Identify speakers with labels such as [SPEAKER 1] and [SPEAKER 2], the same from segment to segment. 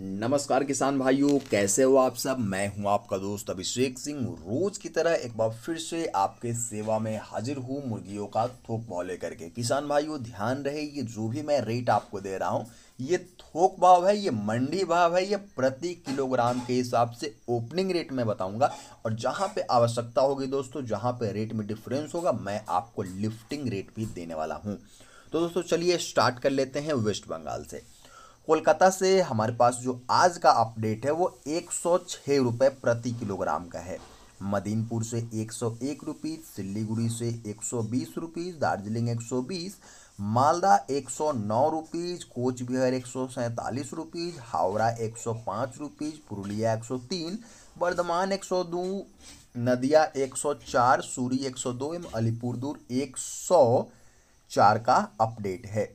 [SPEAKER 1] नमस्कार किसान भाइयों कैसे हो आप सब मैं हूं आपका दोस्त अभिषेक सिंह रोज की तरह एक बार फिर से आपके सेवा में हाजिर हूं मुर्गियों का थोक भाव लेकर के किसान भाइयों ध्यान रहे ये जो भी मैं रेट आपको दे रहा हूं ये थोक भाव है ये मंडी भाव है ये प्रति किलोग्राम के हिसाब से ओपनिंग रेट में बताऊंगा और जहां पे आवश्यकता होगी दोस्तों जहां पे रेट में डिफरेंस होगा मैं आपको लिफ्टिंग रेट भी देने वाला हूँ तो दोस्तों चलिए स्टार्ट कर लेते हैं वेस्ट बंगाल से कोलकाता से हमारे पास जो आज का अपडेट है वो एक सौ छः रुपये प्रति किलोग्राम का है मदीनपुर से एक सौ एक रुपीज़ सिल्लीगुड़ी से एक सौ बीस रुपीज़ दार्जिलिंग एक सौ बीस मालदा एक सौ नौ रुपीज़ कोच बिहार एक सौ सैंतालीस रुपीज़ हावड़ा एक सौ पाँच रुपीज़ पुरुलिया एक सौ तीन बर्धमान एक सौ दो नदिया एक सौ चार सूरी एक सौ दो एवं दूर एक सौ चार का अपडेट है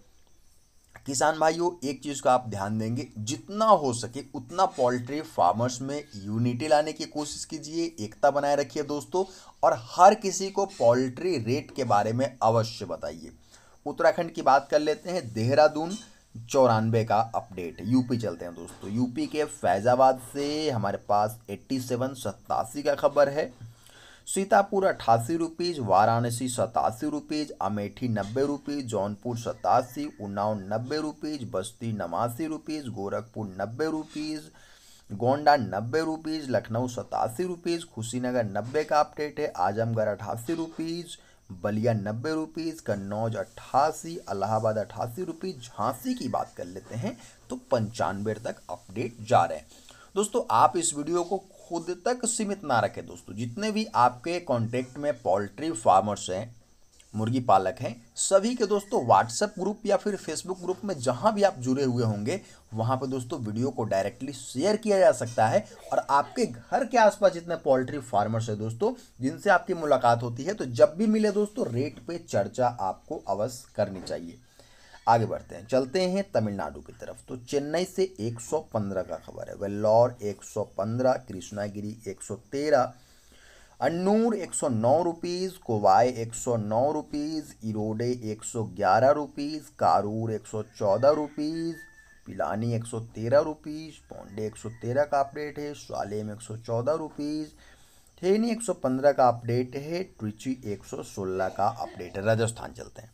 [SPEAKER 1] किसान भाइयों एक चीज़ का आप ध्यान देंगे जितना हो सके उतना पोल्ट्री फार्मर्स में यूनिटी लाने की कोशिश कीजिए एकता बनाए रखिए दोस्तों और हर किसी को पोल्ट्री रेट के बारे में अवश्य बताइए उत्तराखंड की बात कर लेते हैं देहरादून चौरानवे का अपडेट यूपी चलते हैं दोस्तों यूपी के फैज़ाबाद से हमारे पास एट्टी सेवन सत्तासी का खबर है सीतापुर अट्ठासी रुपीज़ वाराणसी सतासी रुपीज़ अमेठी नब्बे रुपीज़ जौनपुर सतासी उन्नाव नब्बे रुपीज़ बस्ती नवासी रुपीज़ गोरखपुर नब्बे रुपीज़ गोंडा नब्बे रुपीज़ लखनऊ सतासी रुपीज़ खुशीनगर नब्बे का अपडेट है आजमगढ़ अट्ठासी रुपीज़ बलिया नब्बे रुपीज़ कन्नौज अट्ठासी अलाहाबाद अट्ठासी रुपीज़ झांसी की बात कर लेते हैं तो पंचानवे तक अपडेट जा रहे हैं दोस्तों आप इस वीडियो को खुद तक सीमित ना रखें दोस्तों जितने भी आपके कॉन्टेक्ट में पोल्ट्री फार्मर्स हैं मुर्गी पालक हैं सभी के दोस्तों व्हाट्सएप ग्रुप या फिर फेसबुक ग्रुप में जहां भी आप जुड़े हुए होंगे वहां पर दोस्तों वीडियो को डायरेक्टली शेयर किया जा सकता है और आपके घर के आसपास जितने पोल्ट्री फार्मर्स हैं दोस्तों जिनसे आपकी मुलाकात होती है तो जब भी मिले दोस्तों रेट पे चर्चा आपको अवश्य करनी चाहिए आगे बढ़ते हैं चलते हैं तमिलनाडु की तरफ तो चेन्नई से 115 का खबर है वेल्लौर 115 कृष्णागिरी 113 अन्नूर एक सौ नौ रुपीज़ कोवाए एक सौ नौ रुपीज़ इरोडे एक सौ ग्यारह रुपीज़ कारूर एक सौ चौदह रुपीज़ पिलानी एक सौ तेरह रुपीज़ पौंडे एक सौ तेरह का अपडेट है स्वालेम एक सौ चौदह रुपीज़ थेनी एक सौ पंद्रह का अपडेट है ट्रिची एक सौ सोलह का अपडेट है राजस्थान चलते हैं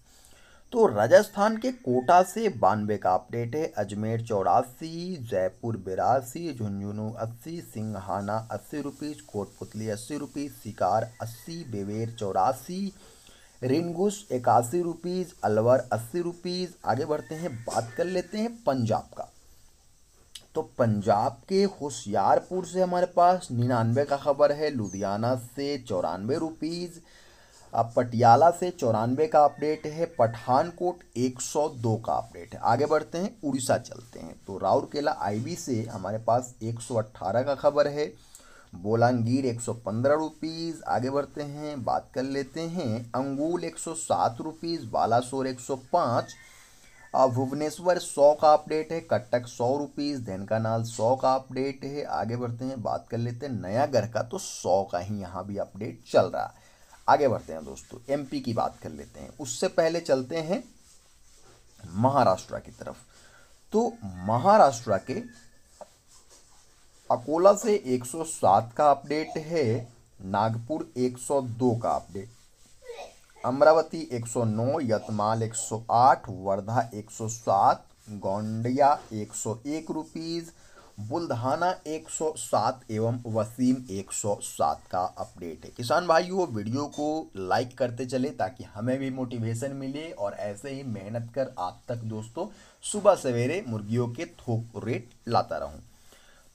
[SPEAKER 1] तो राजस्थान के कोटा से बानवे का अपडेट है अजमेर चौरासी जयपुर बिरासी झुंझुनू अस्सी सिंघाना अस्सी रुपीज़ कोटपुतली अस्सी रुपीज़ शिकार अस्सी बेवेर चौरासी रिंगुस इक्यासी रुपीज़ अलवर अस्सी रुपीज़ आगे बढ़ते हैं बात कर लेते हैं पंजाब का तो पंजाब के होशियारपुर से हमारे पास निन्यानवे का खबर है लुधियाना से चौरानवे रुपीज़ अब पटियाला से चौरानवे का अपडेट है पठानकोट 102 का अपडेट है आगे बढ़ते हैं उड़ीसा चलते हैं तो राउरकेला आईबी से हमारे पास 118 का खबर है बोलांगीर एक सौ पंद्रह रुपीज़ आगे बढ़ते हैं बात कर लेते हैं अंगूल एक सौ सात रुपीज़ बालासोर एक सौ पाँच भुवनेश्वर सौ का अपडेट है कटक सौ रुपीज़ धनकानाल सौ का अपडेट है आगे बढ़ते हैं बात कर लेते हैं नया घर का तो सौ का ही यहाँ भी अपडेट चल रहा है आगे बढ़ते हैं दोस्तों एमपी की बात कर लेते हैं उससे पहले चलते हैं महाराष्ट्र की तरफ तो महाराष्ट्र के अकोला से 107 का अपडेट है नागपुर 102 का अपडेट अमरावती 109 यतमाल 108 वर्धा 107 गोंडिया 101 रुपीस बुलधाना 107 एवं वसीम 107 का अपडेट है किसान भाइयों वीडियो को लाइक करते चले ताकि हमें भी मोटिवेशन मिले और ऐसे ही मेहनत कर आप तक दोस्तों सुबह सवेरे मुर्गियों के थोक रेट लाता रहूं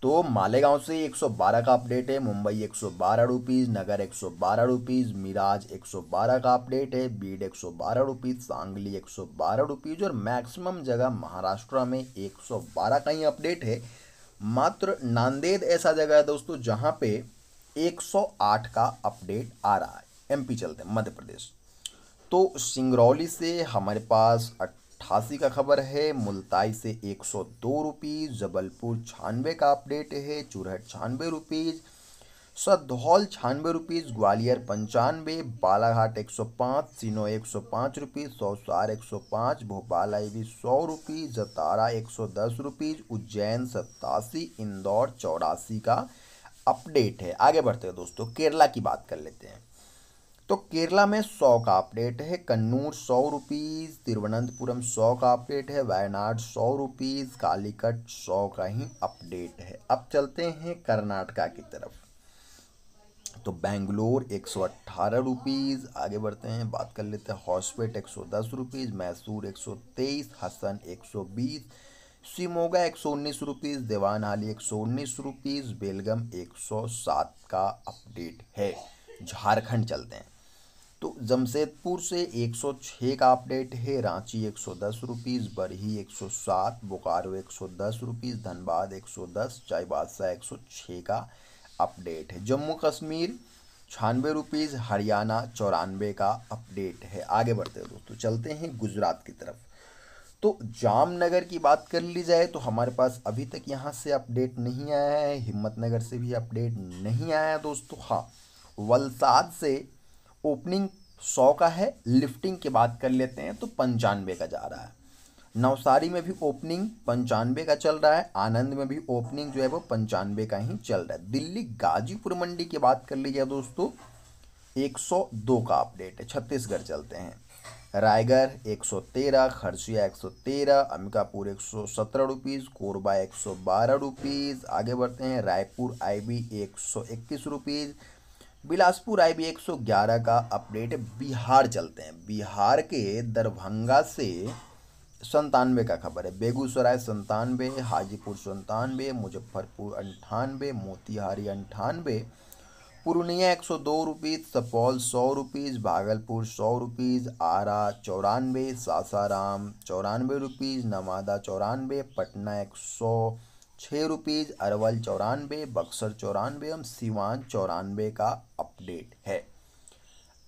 [SPEAKER 1] तो मालेगांव से 112 का अपडेट है मुंबई 112 रुपीस नगर 112 रुपीस मिराज 112 का अपडेट है बीड 112 रुपीस सांगली 112 रुपीस और मैक्सिमम जगह महाराष्ट्र में 112 का ही अपडेट है मात्र नांदेद ऐसा जगह है दोस्तों जहाँ पे 108 का अपडेट आ रहा है एमपी चलते हैं मध्य प्रदेश तो सिंगरौली से हमारे पास अट्ठासी का खबर है मुल्ताई से 102 सौ रुपीज़ जबलपुर छानवे का अपडेट है चुरहट छानवे रुपीज़ सदहौल छियानवे रुपीज़ ग्वालियर पंचानवे बालाघाट एक सौ पाँच सिनो एक सौ पाँच रुपीज़ सौसार एक सौ पाँच भोपाल आईवी सौ रुपीज़ जतारा एक सौ दस रुपीज़ उज्जैन सत्तासी इंदौर चौरासी का अपडेट है आगे बढ़ते हैं दोस्तों केरला की बात कर लेते हैं तो केरला में सौ का अपडेट है कन्नूर सौ रुपीज़ तिरुवनंतपुरम सौ का अपडेट है वायनाड सौ रुपीज़ कालीकट सौ का ही अपडेट है अब चलते हैं कर्नाटका की तरफ तो बेंगलोर एक सौ अट्ठारह रुपीज़ आगे बढ़ते हैं बात कर लेते हैं हॉस्पेट एक सौ दस रुपीज़ मैसूर एक सौ तेईस हसन एक सौ बीस सिमोगा एक सौ उन्नीस रुपीज़ देवान आली एक सौ उन्नीस रुपीज़ बेलगम एक सौ सात का अपडेट है झारखंड चलते हैं तो जमशेदपुर से 106 का अपडेट है रांची 110 रुपीज़ बरही 107 बोकारो 110 रुपीज़ धनबाद 110 चाईबादशाह 106 का अपडेट है जम्मू कश्मीर छानवे रुपीज़ हरियाणा चौरानवे का अपडेट है आगे बढ़ते हैं दोस्तों चलते हैं गुजरात की तरफ तो जामनगर की बात कर ली जाए तो हमारे पास अभी तक यहाँ से अपडेट नहीं आया है हिम्मतनगर से भी अपडेट नहीं आया है दोस्तों हाँ वलसाद से ओपनिंग सौ का है लिफ्टिंग की बात कर लेते हैं तो पंचानवे का जा रहा है नवसारी में भी ओपनिंग पंचानवे का चल रहा है आनंद में भी ओपनिंग जो है वो पंचानवे का ही चल रहा है दिल्ली गाजीपुर मंडी की बात कर दोस्तों एक दोस्तों 102 का अपडेट है छत्तीसगढ़ चलते हैं रायगढ़ 113 खरसिया एक अंबिकापुर सत्रह रुपीज़ कोरबा बारह रुपीज़ आगे बढ़ते हैं रायपुर सौ इक्कीस रुपीज़ बिलासपुर सौ ग्यारह का अपडेट बिहार चलते हैं बिहार के दरभंगा से संतानवे का खबर है बेगूसराय संतानवे हाजीपुर संतानवे मुजफ्फरपुर अंठानवे मोतिहारी अंठानवे पूर्णिया एक सौ दो रुपीज़ सपौल सौ रुपीज़ भागलपुर सौ रुपीज़ आरा चौरानवे सासाराम चौरानवे रुपीज़ नवादा चौरानवे पटना एक सौ छः रुपीज़ अरवल चौरानवे बक्सर चौरानवे एवं सिवान चौरानवे का अपडेट है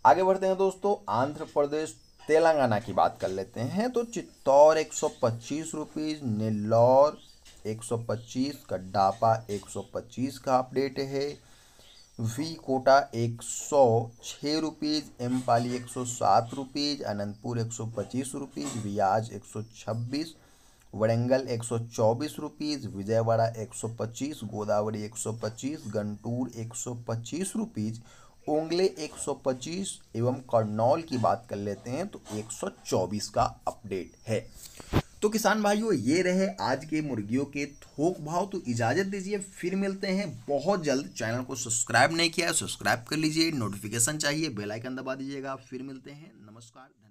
[SPEAKER 1] आगे बढ़ते हैं दोस्तों आंध्र प्रदेश तेलंगाना की बात कर लेते हैं तो चित्तौर एक सौ पच्चीस रुपीज़ नेल्लौर एक सौ पच्चीस कड्डापा एक सौ पच्चीस का अपडेट है वी कोटा एक सौ छः रुपीज़ एम्पाली एक सौ सात रुपीज़ अनंतपुर एक सौ पच्चीस रुपीज़ रियाज एक सौ छब्बीस वरेंगल एक सौ चौबीस रुपीज़ विजयवाड़ा एक सौ पच्चीस गोदावरी एक सौ पच्चीस गंटूर एक सौ पच्चीस रुपीज़ ओंगले 125 एवं करनौल की बात कर लेते हैं तो 124 का अपडेट है तो किसान भाइयों ये रहे आज के मुर्गियों के थोक भाव तो इजाज़त दीजिए फिर मिलते हैं बहुत जल्द चैनल को सब्सक्राइब नहीं किया सब्सक्राइब कर लीजिए नोटिफिकेशन चाहिए बेल आइकन दबा दीजिएगा फिर मिलते हैं नमस्कार